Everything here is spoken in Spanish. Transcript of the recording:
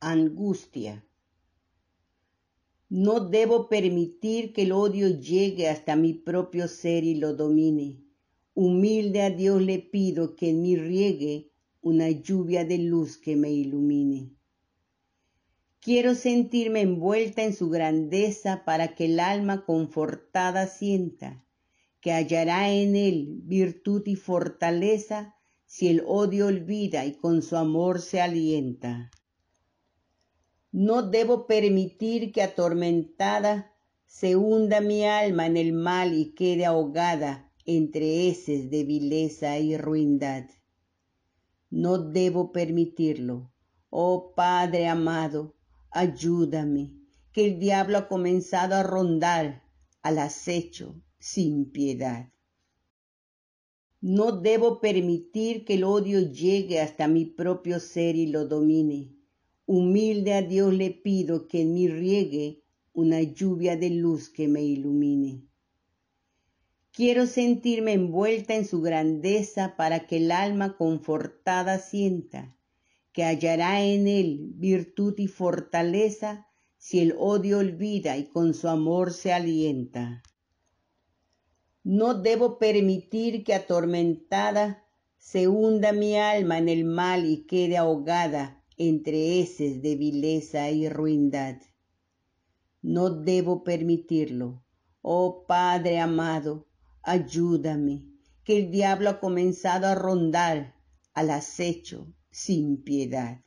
angustia. No debo permitir que el odio llegue hasta mi propio ser y lo domine. Humilde a Dios le pido que en mí riegue una lluvia de luz que me ilumine. Quiero sentirme envuelta en su grandeza para que el alma confortada sienta que hallará en él virtud y fortaleza si el odio olvida y con su amor se alienta. No debo permitir que atormentada se hunda mi alma en el mal y quede ahogada entre heces de vileza y ruindad. No debo permitirlo. Oh Padre amado, ayúdame, que el diablo ha comenzado a rondar al acecho sin piedad. No debo permitir que el odio llegue hasta mi propio ser y lo domine. Humilde a Dios le pido que en mí riegue una lluvia de luz que me ilumine. Quiero sentirme envuelta en su grandeza para que el alma confortada sienta que hallará en él virtud y fortaleza si el odio olvida y con su amor se alienta. No debo permitir que atormentada se hunda mi alma en el mal y quede ahogada entre heces de vileza y ruindad. No debo permitirlo. Oh Padre amado, ayúdame, que el diablo ha comenzado a rondar al acecho sin piedad.